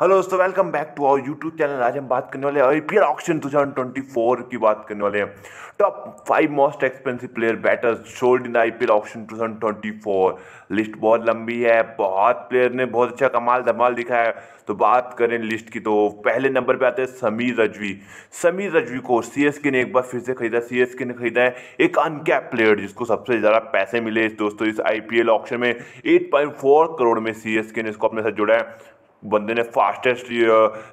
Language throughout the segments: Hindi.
हेलो दोस्तों welcome back to our YouTube channel आज हम बात करने वाले I P L auction two thousand twenty four की बात करने वाले हैं top five most expensive player batters sold in I P L auction two thousand twenty four list बहुत लंबी है बहुत प्लेयर ने बहुत अच्छा कमाल धमाल दिखा है तो बात करें लिस्ट की तो पहले नंबर पे आते हैं समीर रजवी समीर रजवी को सी के ने एक बार फिर से खरीदा सी एस के ने खरीदा है एक अनकैप प्लेयर जिसको सबसे ज़्यादा पैसे मिले दोस्तों इस आई पी एल ऑक्शन में एट पॉइंट फोर करोड़ में सी के ने इसको अपने साथ जुड़ा है बंदे ने फास्टेस्ट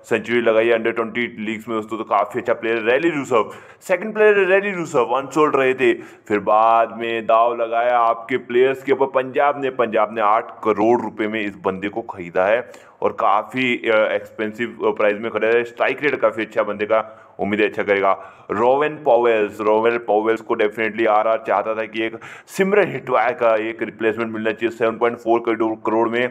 सेंचुरी uh, लगाई है अंडर ट्वेंटी लीग्स में दोस्तों तो काफ़ी अच्छा प्लेयर है रैली रूसफ सेकंड प्लेयर है रैली रूसफ अनसोल्ड रहे थे फिर बाद में दाव लगाया आपके प्लेयर्स के ऊपर पंजाब ने पंजाब ने आठ करोड़ रुपए में इस बंदे को खरीदा है और काफ़ी एक्सपेंसिव प्राइस में खरीदा है स्ट्राइक रेट काफ़ी अच्छा बंदे का उम्मीद है अच्छा करेगा रोवेन पॉवेल्स रोवेन पॉवेल्स को डेफिनेटली आर आर चाहता था कि एक सिमरन हिटवाया का एक रिप्लेसमेंट मिलना चाहिए सेवन पॉइंट फोर करोड़ में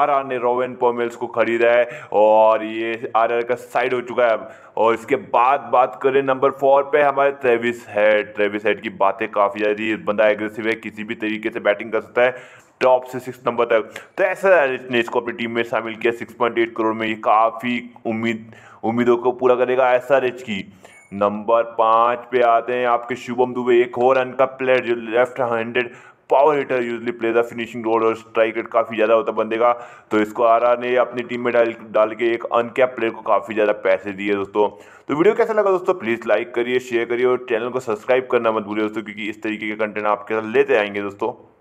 आर आर ने रोवेन पॉवेल्स को खरीदा है और ये आर आर का साइड हो चुका है अब और इसके बाद बात करें नंबर फोर पे हमारे ट्रेविस हेड ट्रेविस हेड की बातें काफ़ी ज़्यादा बंदा एग्रेसिव है किसी भी तरीके से बैटिंग कर सकता है टॉप से सिक्स नंबर तक तो ऐसा ने इसको अपनी टीम में शामिल किया सिक्स पॉइंट एट करोड़ में ये काफ़ी उम्मीद उम्मीदों को पूरा करेगा ऐसा रिच की नंबर पाँच पे आते हैं आपके शुभम दुबे एक और रन का प्लेयर जो left handed power hitter usually play the finishing role और स्ट्राइक रेट काफ़ी ज़्यादा होता बंदे का तो इसको आर आर ने अपनी टीम में डाल डाल के एक अनकैप प्लेयर को काफ़ी ज़्यादा पैसे दिए दोस्तों तो वीडियो कैसा लगा दोस्तों प्लीज़ लाइक करिए शेयर करिए और चैनल को सब्सक्राइब करना मत भूलिए दोस्तों क्योंकि इस तरीके के कंटेंट आपके साथ लेते आएंगे दोस्तों